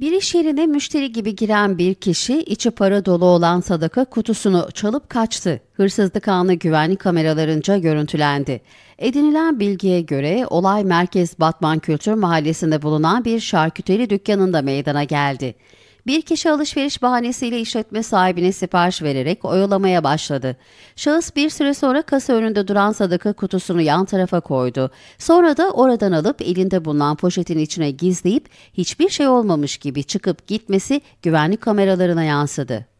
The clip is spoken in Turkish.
Bir iş yerine müşteri gibi giren bir kişi içi para dolu olan sadaka kutusunu çalıp kaçtı. Hırsızlık anı güvenlik kameralarınca görüntülendi. Edinilen bilgiye göre olay Merkez Batman Kültür Mahallesi'nde bulunan bir şarküteri dükkanında meydana geldi. Bir kişi alışveriş bahanesiyle işletme sahibine sipariş vererek oyalamaya başladı. Şahıs bir süre sonra kasa önünde duran sadaka kutusunu yan tarafa koydu. Sonra da oradan alıp elinde bulunan poşetin içine gizleyip hiçbir şey olmamış gibi çıkıp gitmesi güvenlik kameralarına yansıdı.